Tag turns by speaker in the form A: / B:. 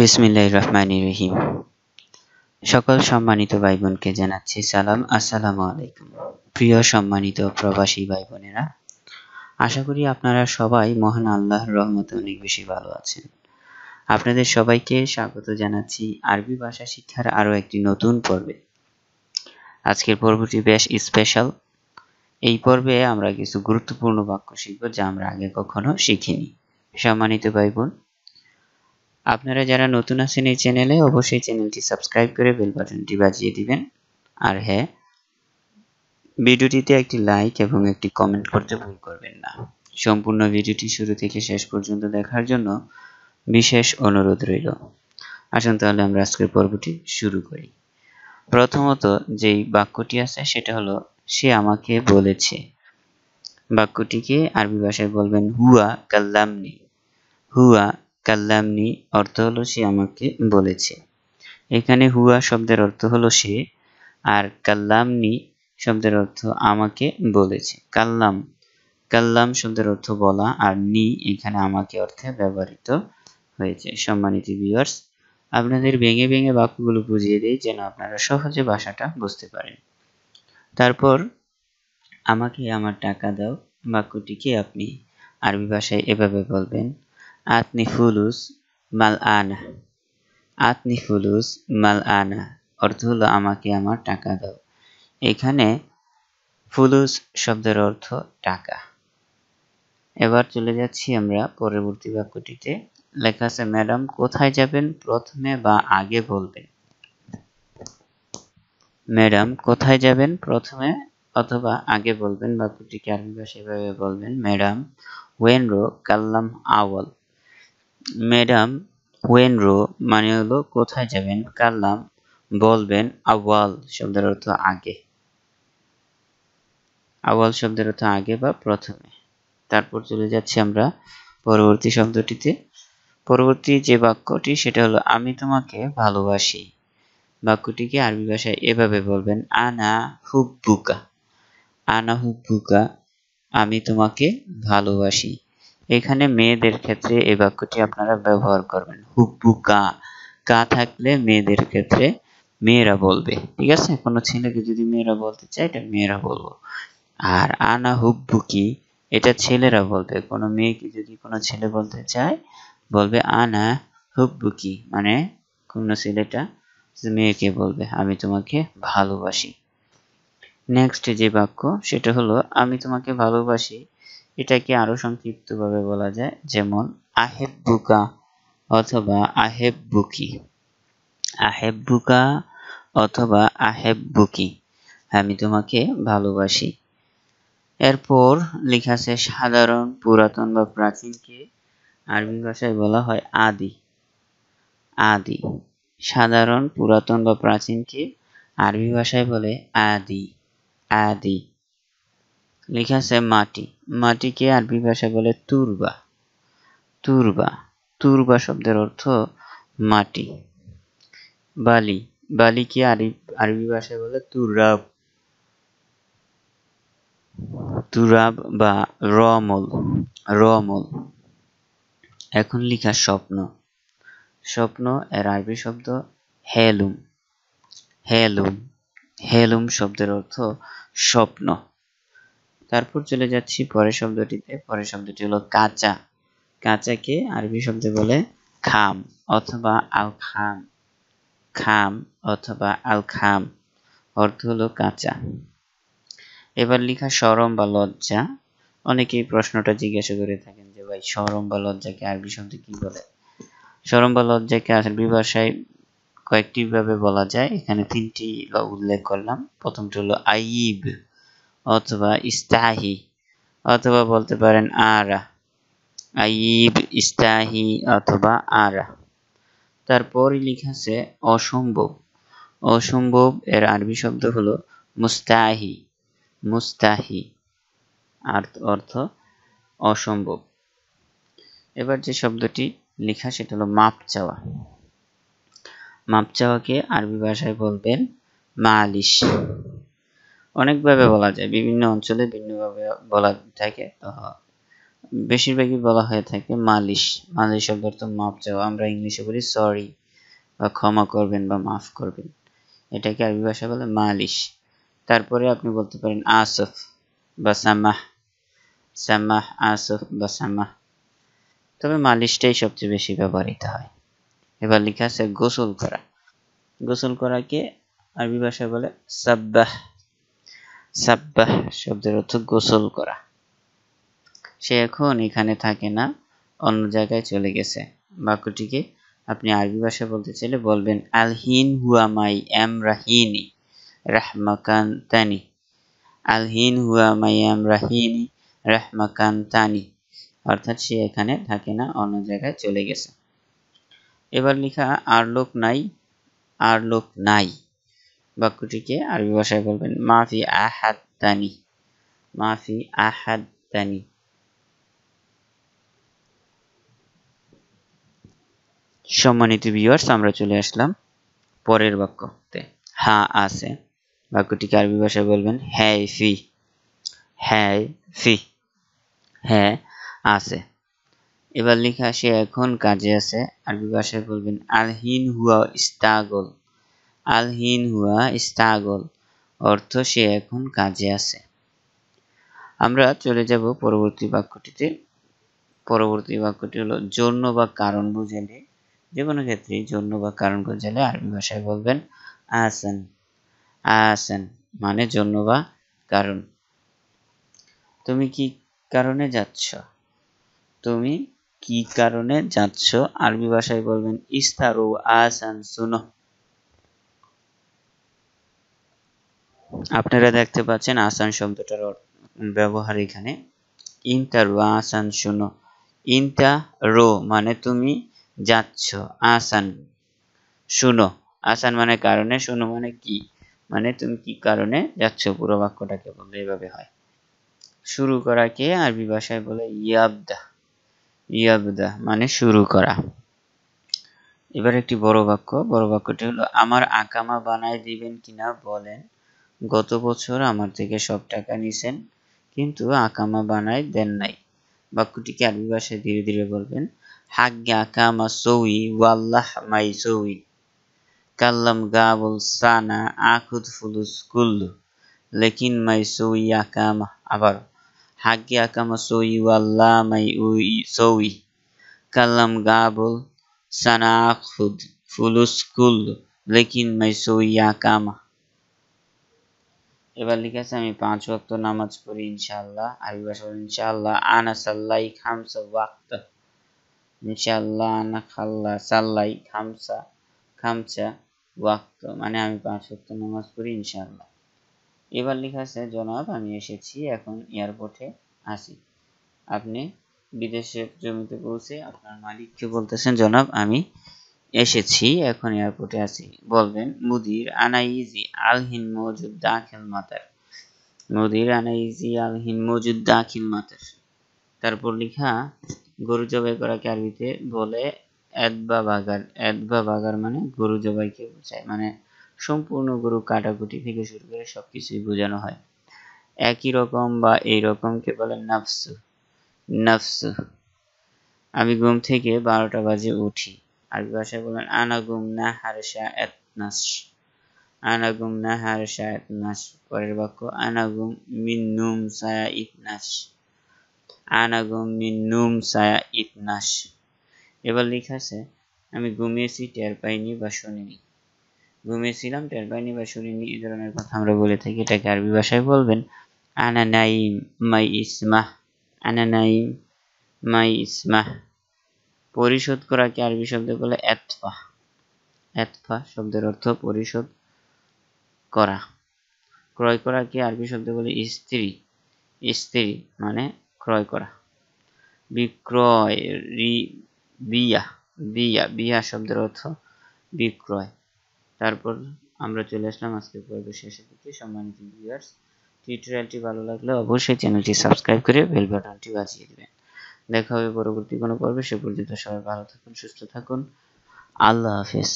A: বিসমিল্লাহ রহমান রহিম সকল সম্মানিত ভাই বোনকে জানাচ্ছি সালাম আসসালামু আলাইকুম প্রিয় সম্মানিত প্রবাসী ভাই বোনেরা আশা করি আপনারা সবাই মহান আল্লাহর রহমত অনেক বেশি ভালো আছেন আপনাদের সবাইকে স্বাগত জানাচ্ছি আরবি ভাষা শিক্ষার আরও একটি নতুন পর্বে আজকের পর্বটি বেশ স্পেশাল এই পর্বে আমরা কিছু গুরুত্বপূর্ণ বাক্য শিখব যা আমরা আগে কখনো শিখিনি সম্মানিত ভাই বোন আপনারা যারা নতুন আছেন এই চ্যানেলে অবশ্যই চ্যানেলটি সাবস্ক্রাইব করে বেল বাটনটি বাজিয়ে দিবেন আর হ্যাঁ ভিডিওটিতে একটি লাইক এবং একটি কমেন্ট করতে ভুল করবেন না সম্পূর্ণ ভিডিওটি শুরু থেকে শেষ পর্যন্ত দেখার জন্য বিশেষ অনুরোধ রইল আসুন তাহলে আমরা আজকের পর্বটি শুরু করি প্রথমত যেই বাক্যটি আছে সেটা হলো সে আমাকে বলেছে বাক্যটিকে আরবি ভাষায় বলবেন হুয়া কাল্লামনি হুয়া কাল্লামনি অর্থ হলো সে আমাকে বলেছে এখানে হুয়া শব্দের অর্থ হলো সে আর কাল্লামনি শব্দের অর্থ আমাকে বলেছে কাল্লাম কাল্লাম শব্দের অর্থ বলা আর নি এখানে আমাকে অর্থে ব্যবহৃত হয়েছে সম্মানিত ভিউয়ার্স আপনাদের ভেঙে ভেঙে বাক্যগুলো বুঝিয়ে দিই যেন আপনারা সহজে ভাষাটা বুঝতে পারেন তারপর আমাকে আমার টাকা দাও বাক্যটিকে আপনি আরবি ভাষায় এভাবে বলবেন আতনি ফুলুস মাল আনা আতনি ফুলুস মাল আনা অর্থ হলো আমাকে আমার টাকা দাও এখানে ফুলুস শব্দের অর্থ টাকা এবার চলে যাচ্ছি আমরা পরবর্তী বাক্যটিতে লেখা আছে ম্যাডাম কোথায় যাবেন প্রথমে বা আগে বলবেন ম্যাডাম কোথায় যাবেন প্রথমে অথবা আগে বলবেন বাক্যটিকে আরবি সেভাবে এভাবে বলবেন ম্যাডাম ওয়েনরো কাল্লাম আওয়াল ম্যাডাম রো মানে হলো কোথায় যাবেন কার নাম বলবেন আওয়াল শব্দের অর্থ আগে আওয়াল শব্দের অর্থ আগে বা প্রথমে তারপর চলে যাচ্ছি আমরা পরবর্তী শব্দটিতে পরবর্তী যে বাক্যটি সেটা হলো আমি তোমাকে ভালোবাসি বাক্যটিকে আরবি ভাষায় এভাবে বলবেন আনা হুব্বুকা আনা হুব্বুকা আমি তোমাকে ভালোবাসি এখানে মেয়েদের ক্ষেত্রে এই বাক্যটি আপনারা ব্যবহার করবেন হুব্বু কা কা থাকলে মেয়েদের ক্ষেত্রে মেয়েরা বলবে ঠিক আছে কোনো ছেলেকে যদি মেয়েরা বলতে চায় এটা মেয়েরা বলবো আর আনা হুব্বু কি এটা ছেলেরা বলবে কোনো মেয়েকে যদি কোনো ছেলে বলতে চায় বলবে আনা হুব্বু কি মানে কোনো ছেলেটা মেয়েকে বলবে আমি তোমাকে ভালোবাসি নেক্সট যে বাক্য সেটা হলো আমি তোমাকে ভালোবাসি এটাকে আরো সংক্ষিপ্তভাবে বলা যায় যেমন আহেব্বুকা অথবা আহেব্বুকি আহেব্বুকা অথবা আহেব্বুকি আমি তোমাকে ভালোবাসি এরপর লেখা আছে সাধারণ পুরাতন বা প্রাচীনকে আরবি ভাষায় বলা হয় আদি আদি সাধারণ পুরাতন বা প্রাচীনকে আরবি ভাষায় বলে আদি আদি লেখা আছে মাটি মাটিকে আরবি ভাষা বলে তুরবা তুরবা তুরবা শব্দের অর্থ মাটি বালি বালিকে আরবি আরবি ভাষায় বলে তুরাব তুরাব বা রমল রমল এখন লিখা স্বপ্ন স্বপ্ন এর আরবি শব্দ হেলুম হেলুম হেলুম শব্দের অর্থ স্বপ্ন তারপর চলে যাচ্ছি পরের শব্দটিতে পরের শব্দটি হলো কাঁচা কাঁচাকে আরবি শব্দে বলে খাম অথবা আল খাম খাম অথবা আল খাম অর্থ হলো কাঁচা এবার লেখা সরম বা লজ্জা অনেকেই প্রশ্নটা জিজ্ঞাসা করে থাকেন যে ভাই সরম বা লজ্জাকে আরবি শব্দে কি বলে সরম বা লজ্জাকে আরবি ভাষায় কয়েকটি ভাবে বলা যায় এখানে তিনটি উল্লেখ করলাম প্রথমটি হলো আইব অথবা ইস্তাহি অথবা বলতে পারেন আরা আইব ইস্তাহি অথবা আরা তারপরই লেখা আছে অসম্ভব অসম্ভব এর আরবি শব্দ হলো মুস্তাহি মুস্তাহি আর অর্থ অসম্ভব এবার যে শব্দটি লেখা সেটা হলো মাপ চাওয়া মাপ চাওয়াকে আরবি ভাষায় বলবেন মালিশ অনেকভাবে বলা যায় বিভিন্ন অঞ্চলে ভিন্নভাবে বলা থাকে তো বেশিরভাগই বলা হয়ে থাকে মালিশ মালিশ শব্দের তো মাপ চাও আমরা ইংলিশে বলি সরি বা ক্ষমা করবেন বা মাফ করবেন এটাকে আরবি ভাষা বলে মালিশ তারপরে আপনি বলতে পারেন আসফ বা সামাহ সামাহ আসফ বা সামাহ তবে মালিশটাই সবচেয়ে বেশি ব্যবহৃত হয় এবার লেখা আছে গোসল করা গোসল করাকে আরবি ভাষা বলে সাব্বাহ সাব্বাহ শব্দের অর্থ গোসল করা সে এখন এখানে থাকে না অন্য জায়গায় চলে গেছে বাক্যটিকে আপনি আরবি ভাষা বলতে চাইলে বলবেন আলহিন হুয়া মাই এম রাহিনি তানি আলহিন হুয়া মাই এম রাহিনি তানি অর্থাৎ সে এখানে থাকে না অন্য জায়গায় চলে গেছে এবার লেখা আর লোক নাই আর লোক নাই বাক্যটিকে আরবি ভাষায় বলবেন মাফি আহাদ তানি মাফি আহাদ তানি সম্মানিত ভিউয়ার্স আমরা চলে আসলাম পরের বাক্যতে হা আছে বাক্যটিকে আরবি ভাষায় বলবেন হ্যাঁ ফি হ্যাঁ ফি হ্যাঁ আছে এবার লেখা সে এখন কাজে আছে আরবি ভাষায় বলবেন আলহিন হুয়া ইস্তাগল আলহিন হুয়া ইস্তাগল অর্থ সে এখন কাজে আছে আমরা চলে যাব পরবর্তী বাক্যটিতে পরবর্তী বাক্যটি হলো জন্য বা কারণ বোঝালে যে কোনো ক্ষেত্রেই জন্য বা কারণ বোঝালে আরবি ভাষায় বলবেন আসেন আসেন মানে জন্য বা কারণ তুমি কি কারণে যাচ্ছ তুমি কি কারণে যাচ্ছ আরবি ভাষায় বলবেন ইস্তারু আসান শুনো আপনারা দেখতে পাচ্ছেন আসান শব্দটার ব্যবহার এখানে ইনতা রো আসান শুনো ইনতা রো মানে তুমি যাচ্ছ আসান শুনো আসান মানে কারণে শুনো মানে কি মানে তুমি কি কারণে যাচ্ছ পুরো বাক্যটাকে বলে এভাবে হয় শুরু করাকে আরবি ভাষায় বলে ইয়াবদা ইয়াবদা মানে শুরু করা এবার একটি বড় বাক্য বড় বাক্যটি হলো আমার আকামা বানায় দিবেন কিনা বলেন গত বছর আমার থেকে সব টাকা নিছেন কিন্তু আকামা বানায় দেন নাই বাক্যটিকে আরবি ভাষায় ধীরে ধীরে বলবেন হাগ্যা আকামা সৌই ওয়াল্লাহ মাই সৌই কাল্লাম গাবুল সানা আখুদ ফুলুস কুল্লু লেকিন মাই সৌই আকামা আবার হাগ্যা আকামা সৌই ওয়াল্লাহ মাই উই সৌই কাল্লাম গাবুল সানা আখুদ ফুলুস কুল্লু লেকিন মাই সৌই আকামা এবার আছে আমি পাঁচ ওয়াক্ত নামাজ পড়ি ইনশাআল্লাহ এবার ভাষা ইনশাআল্লাহ আনা সাল্লাই খামসা ওয়াক্ত ইনশাআল্লাহ আনা খাল্লা সাল্লাই খামসা খামসা ওয়াক্ত মানে আমি পাঁচ ওয়াক্ত নামাজ পড়ি ইনশাআল্লাহ এবার লিখে আছে জনাব আমি এসেছি এখন এয়ারপোর্টে আসি আপনি বিদেশের জমিতে পৌঁছে আপনার মালিককে বলতেছেন জনাব আমি এসেছি এখন এয়ারপোর্টে আছি বলবেন মুদির আনাইজি আলহিন মজুদ দাখিল মাতার মুদির আনাইজি আলহিন মজুদ দাখিল মাতার তারপর লিখা গরু জবাই করা আরবিতে বলে এদবা বাগার এদবা বাগার মানে গরু জবাইকে বোঝায় মানে সম্পূর্ণ গরু কাটাকুটি থেকে শুরু করে সবকিছুই বোঝানো হয় একই রকম বা এই রকমকে বলে নাফসু নাফসু আমি ঘুম থেকে বারোটা বাজে উঠি আরবি ভাষায় বলেন আনাগুম না হারসা এতনাস আনাগুম না হারসা এতনাস পরের বাক্য আনাগুম মিন্নুম সায়া ইতনাস আনাগুম মিন্নুম সায়া ইতনাস এবার লেখা আছে আমি ঘুমিয়েছি টের পাইনি বা শুনিনি ঘুমিয়েছিলাম টের পাইনি বা শুনিনি এই ধরনের কথা আমরা বলে থাকি এটাকে আরবি ভাষায় বলবেন আনা নাইম মাই ইসমাহ আনা নাইম মাই ইসমাহ পরিশোধ করাকে আরবি শব্দে বলে এতফা এতফা শব্দের অর্থ পরিশোধ করা ক্রয় করাকে আরবি শব্দে বলে ইস্ত্রি ইস্ত্রি মানে ক্রয় করা বিক্রয় বিয়া বিয়া বিয়া শব্দের অর্থ বিক্রয় তারপর আমরা চলে আসলাম আজকে পর্ব শেষের দিকে সম্মানিত ভিউয়ার্স টিউটোরিয়ালটি ভালো লাগলে অবশ্যই চ্যানেলটি সাবস্ক্রাইব করে বেল বাটনটি বাজিয়ে দেবেন দেখা হবে পরবর্তী কোনো পর্বে সে পর্যন্ত সবাই ভালো থাকুন সুস্থ থাকুন আল্লাহ হাফিজ